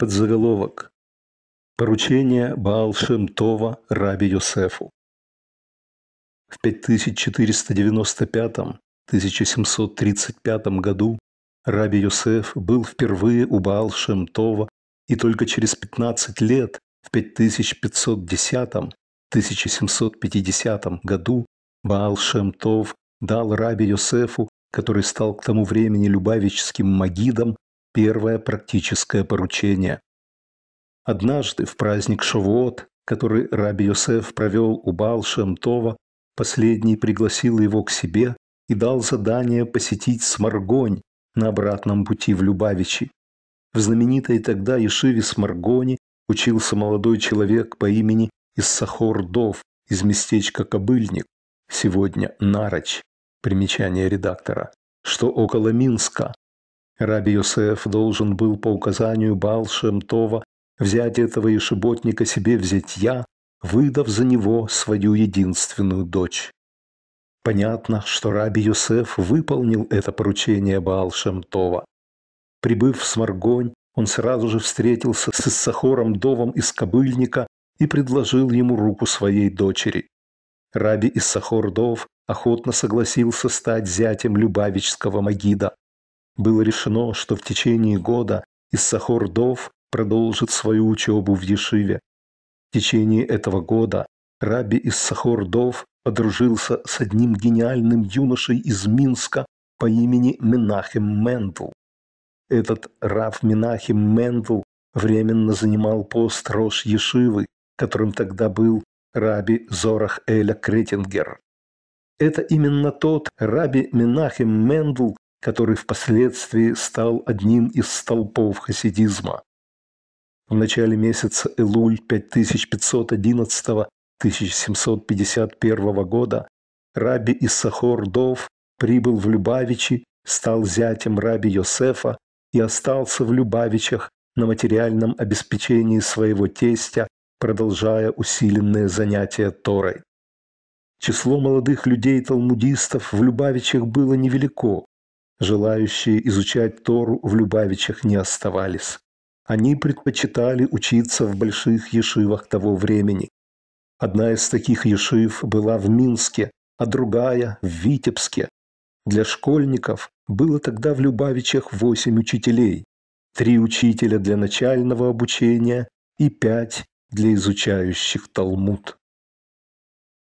Подзаголовок. Поручение Баал-Шем-Това Раби Йосефу. В 5495-1735 году Раби Йосеф был впервые у баал шем и только через 15 лет, в 5510-1750 году, Баал-Шем-Тов дал Раби Йосефу, который стал к тому времени любавическим магидом, первое практическое поручение. Однажды в праздник Шавуот, который Раби Йосеф провел у Балшем Това, последний пригласил его к себе и дал задание посетить Сморгонь на обратном пути в Любавичи. В знаменитой тогда Ешиве Сморгони учился молодой человек по имени Иссахор Дов из местечка Кобыльник, сегодня Нароч, примечание редактора, что около Минска, Раби Йосеф должен был по указанию Балшемтова взять этого ишеботника себе в зятья, выдав за него свою единственную дочь. Понятно, что Раби Юсеф выполнил это поручение Баал-Шемтова. Прибыв в Сморгонь, он сразу же встретился с Иссахором Довом из Кобыльника и предложил ему руку своей дочери. Раби Иссахор Дов охотно согласился стать зятем Любавичского Магида было решено, что в течение года Иссахор Дов продолжит свою учебу в Ешиве. В течение этого года Раби Иссахор Дов подружился с одним гениальным юношей из Минска по имени Менахем Мендл. Этот Рав Менахем Мендл временно занимал пост Рош Ешивы, которым тогда был Раби Зорах Эля Кретингер. Это именно тот Раби Менахем Мендл, который впоследствии стал одним из столпов хасидизма. В начале месяца Элуль 5511-1751 года раби Иссахор Дов прибыл в Любавичи, стал зятем раби Йосефа и остался в Любавичах на материальном обеспечении своего тестя, продолжая усиленные занятия Торой. Число молодых людей-талмудистов в Любавичах было невелико, Желающие изучать Тору в Любавичах не оставались. Они предпочитали учиться в больших ешивах того времени. Одна из таких ешив была в Минске, а другая – в Витебске. Для школьников было тогда в Любавичах восемь учителей, три учителя для начального обучения и пять для изучающих Талмуд.